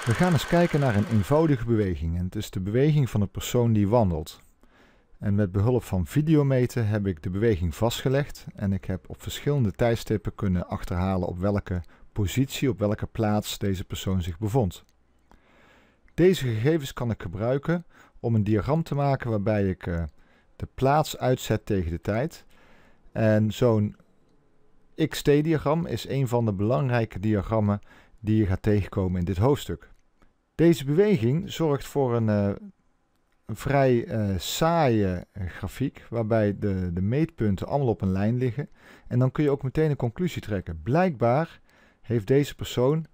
We gaan eens kijken naar een eenvoudige beweging en het is de beweging van een persoon die wandelt. En met behulp van videometen heb ik de beweging vastgelegd en ik heb op verschillende tijdstippen kunnen achterhalen op welke positie, op welke plaats deze persoon zich bevond. Deze gegevens kan ik gebruiken om een diagram te maken waarbij ik eh, de plaats uitzet tegen de tijd. En zo'n XT-diagram is een van de belangrijke diagrammen die je gaat tegenkomen in dit hoofdstuk. Deze beweging zorgt voor een, eh, een vrij eh, saaie grafiek, waarbij de, de meetpunten allemaal op een lijn liggen. En dan kun je ook meteen een conclusie trekken. Blijkbaar heeft deze persoon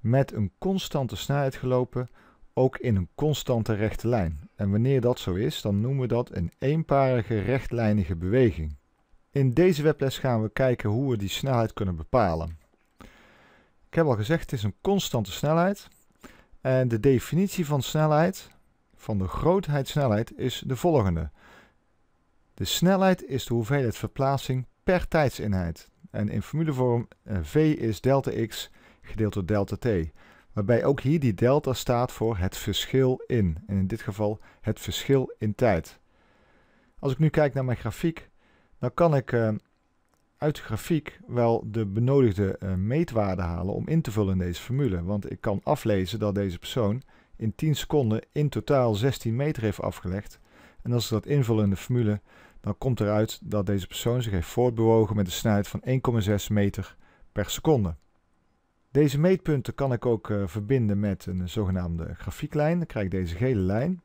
met een constante snelheid gelopen, ook in een constante rechte lijn. En wanneer dat zo is, dan noemen we dat een eenparige rechtlijnige beweging. In deze webles gaan we kijken hoe we die snelheid kunnen bepalen. Ik heb al gezegd, het is een constante snelheid. En de definitie van snelheid, van de grootheid snelheid, is de volgende. De snelheid is de hoeveelheid verplaatsing per tijdseenheid. En in formulevorm eh, V is delta x gedeeld door delta t. Waarbij ook hier die delta staat voor het verschil in. En in dit geval het verschil in tijd. Als ik nu kijk naar mijn grafiek, dan kan ik eh, uit de grafiek wel de benodigde uh, meetwaarde halen om in te vullen in deze formule. Want ik kan aflezen dat deze persoon in 10 seconden in totaal 16 meter heeft afgelegd. En als ik dat invul in de formule, dan komt eruit dat deze persoon zich heeft voortbewogen met een snelheid van 1,6 meter per seconde. Deze meetpunten kan ik ook eh, verbinden met een zogenaamde grafieklijn. Dan krijg ik deze gele lijn.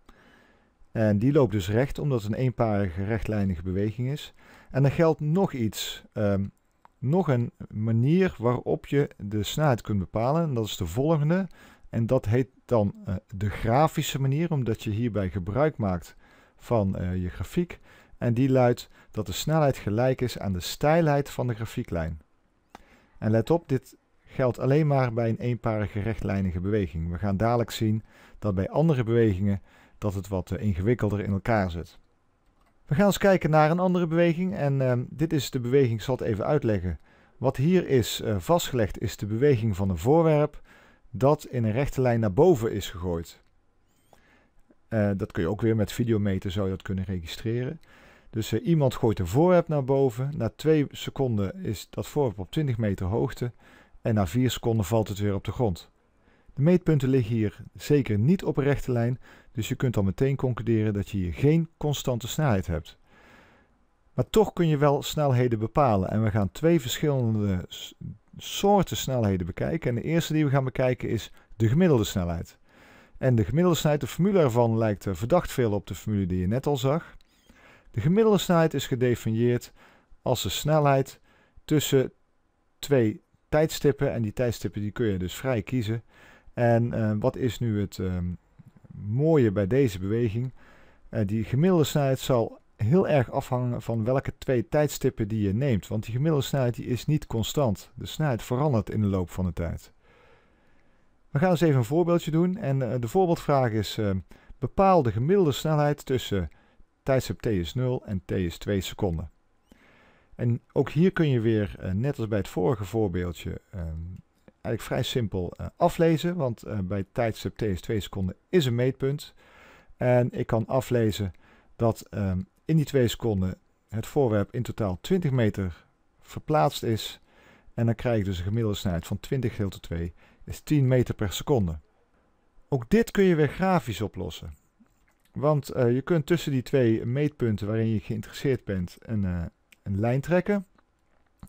En die loopt dus recht, omdat het een eenparige rechtlijnige beweging is. En er geldt nog iets, ehm, nog een manier waarop je de snelheid kunt bepalen. En dat is de volgende. En dat heet dan eh, de grafische manier, omdat je hierbij gebruik maakt van eh, je grafiek. En die luidt dat de snelheid gelijk is aan de steilheid van de grafieklijn. En let op, dit geldt alleen maar bij een eenparige rechtlijnige beweging. We gaan dadelijk zien dat bij andere bewegingen dat het wat eh, ingewikkelder in elkaar zit. We gaan eens kijken naar een andere beweging en ehm, dit is de beweging, ik zal het even uitleggen. Wat hier is eh, vastgelegd is de beweging van een voorwerp dat in een rechte lijn naar boven is gegooid. Eh, dat kun je ook weer met videometer zou je dat kunnen registreren. Dus iemand gooit een voorwerp naar boven. Na 2 seconden is dat voorwerp op 20 meter hoogte. En na 4 seconden valt het weer op de grond. De meetpunten liggen hier zeker niet op een rechte lijn, dus je kunt al meteen concluderen dat je hier geen constante snelheid hebt. Maar toch kun je wel snelheden bepalen en we gaan twee verschillende soorten snelheden bekijken. En de eerste die we gaan bekijken is de gemiddelde snelheid. En de gemiddelde snelheid, de formule ervan lijkt verdacht veel op de formule die je net al zag. De gemiddelde snelheid is gedefinieerd als de snelheid tussen twee tijdstippen. En die tijdstippen die kun je dus vrij kiezen. En eh, wat is nu het ehm, mooie bij deze beweging? Eh, die gemiddelde snelheid zal heel erg afhangen van welke twee tijdstippen die je neemt. Want die gemiddelde snelheid die is niet constant. De snelheid verandert in de loop van de tijd. We gaan eens even een voorbeeldje doen. En eh, de voorbeeldvraag is, ehm, bepaal de gemiddelde snelheid tussen tijdstip t is 0 en t is 2 seconden. En ook hier kun je weer, net als bij het vorige voorbeeldje, ehm, eigenlijk vrij simpel eh, aflezen, want eh, bij tijdstip is 2 seconden is een meetpunt. En ik kan aflezen dat ehm, in die 2 seconden het voorwerp in totaal 20 meter verplaatst is. En dan krijg ik dus een gemiddelde snelheid van 20 gedeeld door 2 is 10 meter per seconde. Ook dit kun je weer grafisch oplossen. Want eh, je kunt tussen die twee meetpunten waarin je geïnteresseerd bent een, een lijn trekken.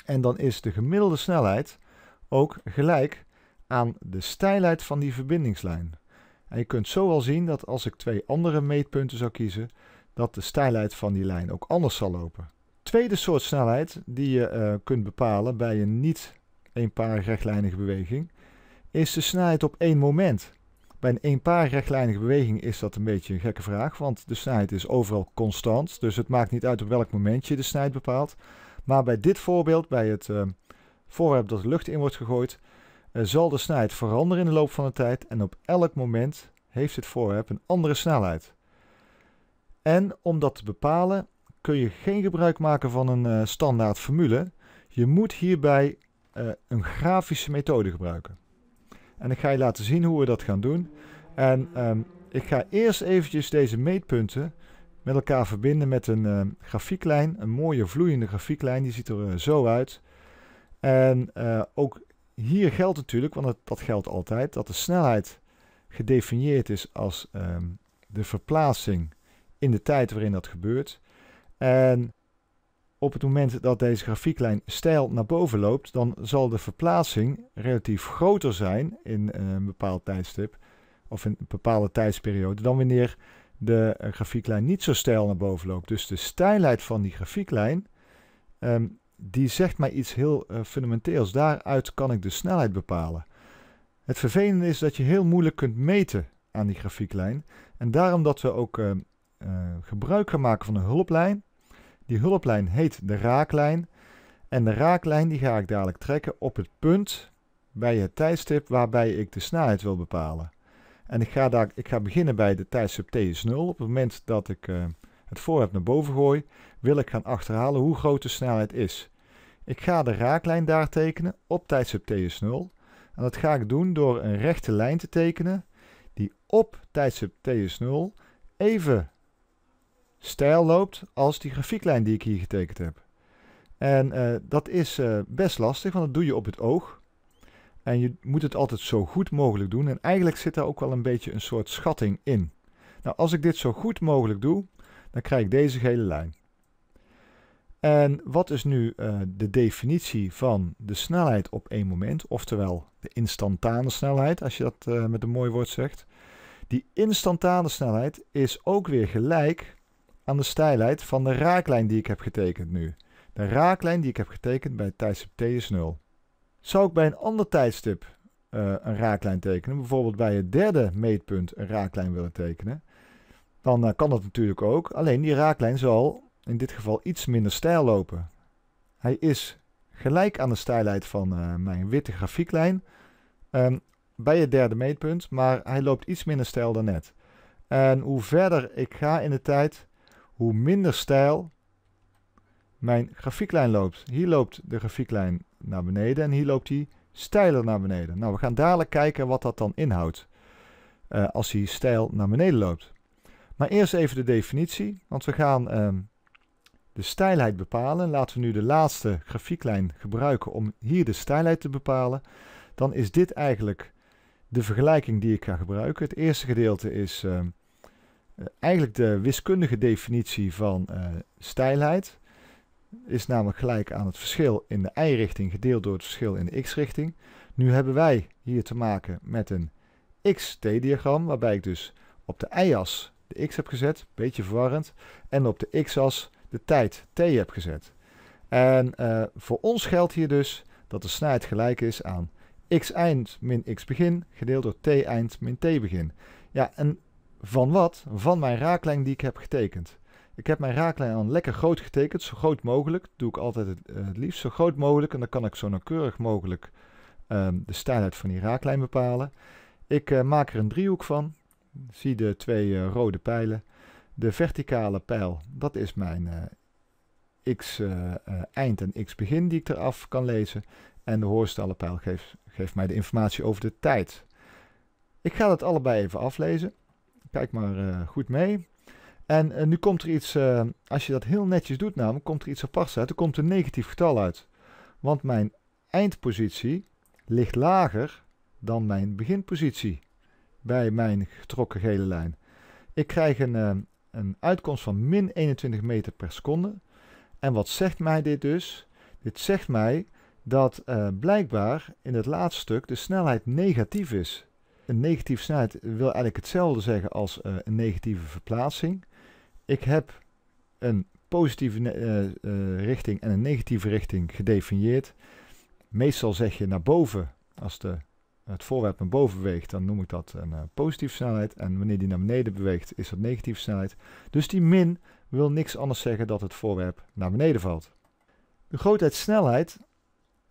En dan is de gemiddelde snelheid ook gelijk aan de stijlheid van die verbindingslijn. En je kunt zo al zien dat als ik twee andere meetpunten zou kiezen, dat de stijlheid van die lijn ook anders zal lopen. Tweede soort snelheid die je eh, kunt bepalen bij een niet eenparig rechtlijnige beweging, is de snelheid op één moment. Bij een eenparig rechtlijnige beweging is dat een beetje een gekke vraag, want de snelheid is overal constant, dus het maakt niet uit op welk moment je de snelheid bepaalt. Maar bij dit voorbeeld, bij het... Eh, voorwerp dat de lucht in wordt gegooid, eh, zal de snelheid veranderen in de loop van de tijd en op elk moment heeft dit voorwerp een andere snelheid. En om dat te bepalen kun je geen gebruik maken van een eh, standaard formule. Je moet hierbij eh, een grafische methode gebruiken. En ik ga je laten zien hoe we dat gaan doen. En ehm, ik ga eerst eventjes deze meetpunten met elkaar verbinden met een grafieklijn. Een mooie vloeiende grafieklijn. Die ziet er zo uit. En eh, ook hier geldt natuurlijk, want dat, geldt altijd, dat de snelheid gedefinieerd is als ehm, de verplaatsing in de tijd waarin dat gebeurt. En op het moment dat deze grafieklijn stijl naar boven loopt, dan zal de verplaatsing relatief groter zijn in eh, een bepaald tijdstip of in een bepaalde tijdsperiode dan wanneer de eh, grafieklijn niet zo stijl naar boven loopt. Dus de stijlheid van die grafieklijn um, die zegt mij iets heel eh, fundamenteels. Daaruit kan ik de snelheid bepalen. Het vervelende is dat je heel moeilijk kunt meten aan die grafieklijn. En daarom dat we ook eh, eh, gebruik gaan maken van een hulplijn. Die hulplijn heet de raaklijn. En de raaklijn die ga ik dadelijk trekken op het punt bij het tijdstip waarbij ik de snelheid wil bepalen. En ik ga, daar, ik ga beginnen bij de tijdstip t is 0. Op het moment dat ik het voorwerp naar boven gooi, wil ik gaan achterhalen hoe groot de snelheid is. Ik ga de raaklijn daar tekenen op tijdstip t 0. En dat ga ik doen door een rechte lijn te tekenen die op tijdstip t 0 even stijl loopt als die grafieklijn die ik hier getekend heb. En eh, dat is eh, best lastig, want dat doe je op het oog. En je moet het altijd zo goed mogelijk doen. En eigenlijk zit daar ook wel een beetje een soort schatting in. Nou, als ik dit zo goed mogelijk doe, dan krijg ik deze gele lijn. En wat is nu eh, de definitie van de snelheid op één moment, oftewel de instantane snelheid, als je dat eh, met een mooi woord zegt. Die instantane snelheid is ook weer gelijk aan de stijlheid van de raaklijn die ik heb getekend nu. De raaklijn die ik heb getekend bij het tijdstip t is 0. Zou ik bij een ander tijdstip eh, een raaklijn tekenen, bijvoorbeeld bij het derde meetpunt een raaklijn willen tekenen, dan eh, kan dat natuurlijk ook. Alleen die raaklijn zal in dit geval iets minder stijl lopen. Hij is gelijk aan de stijlheid van eh, mijn witte grafieklijn ehm, bij het derde meetpunt, maar hij loopt iets minder stijl dan net. En hoe verder ik ga in de tijd, hoe minder stijl mijn grafieklijn loopt. Hier loopt de grafieklijn naar beneden en hier loopt hij stijler naar beneden. Nou, we gaan dadelijk kijken wat dat dan inhoudt eh, als hij stijl naar beneden loopt. Maar eerst even de definitie, want we gaan ehm, de stijlheid bepalen. Laten we nu de laatste grafieklijn gebruiken om hier de stijlheid te bepalen. Dan is dit eigenlijk de vergelijking die ik ga gebruiken. Het eerste gedeelte is ehm, eh, eigenlijk de wiskundige definitie van eh, stijlheid. Is namelijk gelijk aan het verschil in de y-richting gedeeld door het verschil in de x-richting. Nu hebben wij hier te maken met een xt-diagram, waarbij ik dus op de y-as de x heb gezet, beetje verwarrend, en op de x-as de tijd, t heb gezet. En eh, voor ons geldt hier dus dat de snelheid gelijk is aan x eind min x begin gedeeld door t eind min t begin. Ja, en van wat? Van mijn raaklijn die ik heb getekend. Ik heb mijn raaklijn dan lekker groot getekend, zo groot mogelijk. doe ik altijd eh, het, liefst, zo groot mogelijk. En dan kan ik zo nauwkeurig mogelijk ehm, de snelheid van die raaklijn bepalen. Ik eh, maak er een driehoek van. Zie de twee eh, rode pijlen. De verticale pijl, dat is mijn eh, x-eind eh, en x-begin die ik eraf kan lezen. En de horizontale pijl geeft, geeft mij de informatie over de tijd. Ik ga dat allebei even aflezen. Kijk maar goed mee. En nu komt er iets, als je dat heel netjes doet namelijk, komt er iets apart uit. Er komt een negatief getal uit. Want mijn eindpositie ligt lager dan mijn beginpositie bij mijn getrokken gele lijn. Ik krijg een, eh, een uitkomst van min 21 meter per seconde. En wat zegt mij dit dus? Dit zegt mij dat eh, blijkbaar in het laatste stuk de snelheid negatief is. Een negatieve snelheid wil eigenlijk hetzelfde zeggen als eh, een negatieve verplaatsing. Ik heb een positieve richting en een negatieve richting gedefinieerd. Meestal zeg je naar boven als de het voorwerp naar boven beweegt, dan noem ik dat een eh, positieve snelheid. En wanneer die naar beneden beweegt, is dat negatieve snelheid. Dus die min wil niks anders zeggen dat het voorwerp naar beneden valt. De grootheid snelheid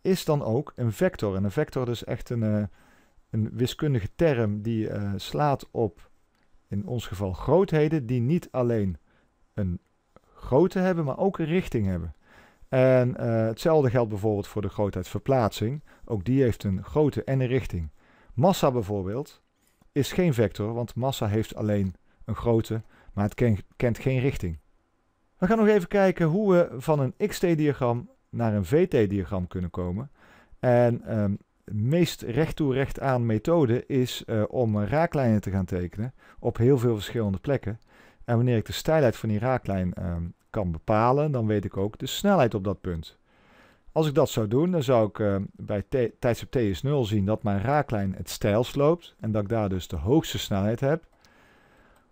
is dan ook een vector. En een vector is echt een, eh, een wiskundige term die eh, slaat op, in ons geval, grootheden die niet alleen een grootte hebben, maar ook een richting hebben. En eh, hetzelfde geldt bijvoorbeeld voor de grootheid verplaatsing. Ook die heeft een grootte en een richting. Massa bijvoorbeeld is geen vector, want massa heeft alleen een grootte, maar het kent geen richting. We gaan nog even kijken hoe we van een xt-diagram naar een vt-diagram kunnen komen. En um, meest recht toe recht aan methode is eh, om raaklijnen te gaan tekenen op heel veel verschillende plekken. En wanneer ik de stijlheid van die raaklijn um, kan bepalen, dan weet ik ook de snelheid op dat punt. Als ik dat zou doen, dan zou ik uh, bij tijdstip t is 0 zien dat mijn raaklijn het stijlst loopt en dat ik daar dus de hoogste snelheid heb.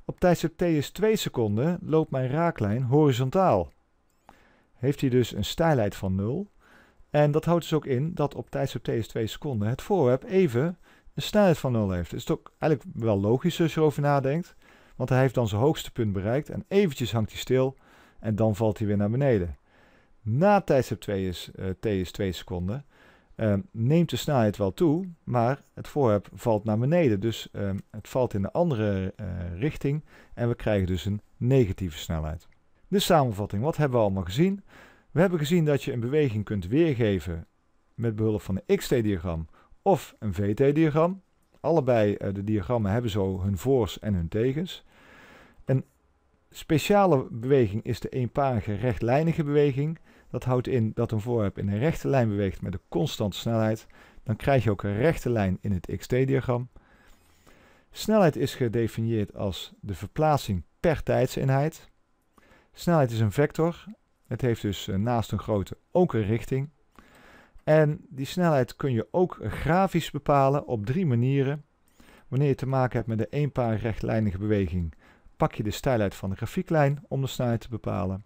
Op tijdstip t is 2 seconden loopt mijn raaklijn horizontaal. Heeft hij dus een stijlheid van 0. En dat houdt dus ook in dat op tijdstip t is 2 seconden het voorwerp even een snelheid van 0 heeft. Dat is toch eigenlijk wel logisch als je erover nadenkt. Want hij heeft dan zijn hoogste punt bereikt en eventjes hangt hij stil en dan valt hij weer naar beneden. Na tijdstip 2 is, eh, t is 2 seconden. Ehm, neemt de snelheid wel toe, maar het voorwerp valt naar beneden. Dus ehm, het valt in de andere eh, richting en we krijgen dus een negatieve snelheid. De samenvatting, wat hebben we allemaal gezien? We hebben gezien dat je een beweging kunt weergeven met behulp van een xt-diagram of een vt-diagram. Allebei eh, de diagrammen hebben zo hun voors en hun tegens. Een Speciale beweging is de eenparige rechtlijnige beweging. Dat houdt in dat een voorwerp in een rechte lijn beweegt met een constante snelheid. Dan krijg je ook een rechte lijn in het xt-diagram. Snelheid is gedefinieerd als de verplaatsing per tijdseenheid. Snelheid is een vector. Het heeft dus eh, naast een grootte ook een richting. En die snelheid kun je ook grafisch bepalen op drie manieren. Wanneer je te maken hebt met de eenpaar rechtlijnige beweging, pak je de stijlheid van de grafieklijn om de snelheid te bepalen.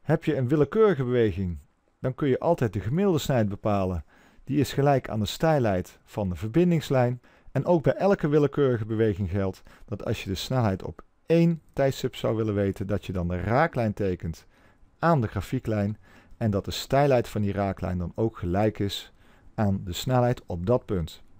Heb je een willekeurige beweging, dan kun je altijd de gemiddelde snelheid bepalen. Die is gelijk aan de stijlheid van de verbindingslijn. En ook bij elke willekeurige beweging geldt dat als je de snelheid op één tijdstip zou willen weten, dat je dan de raaklijn tekent aan de grafieklijn en dat de stijlheid van die raaklijn dan ook gelijk is aan de snelheid op dat punt.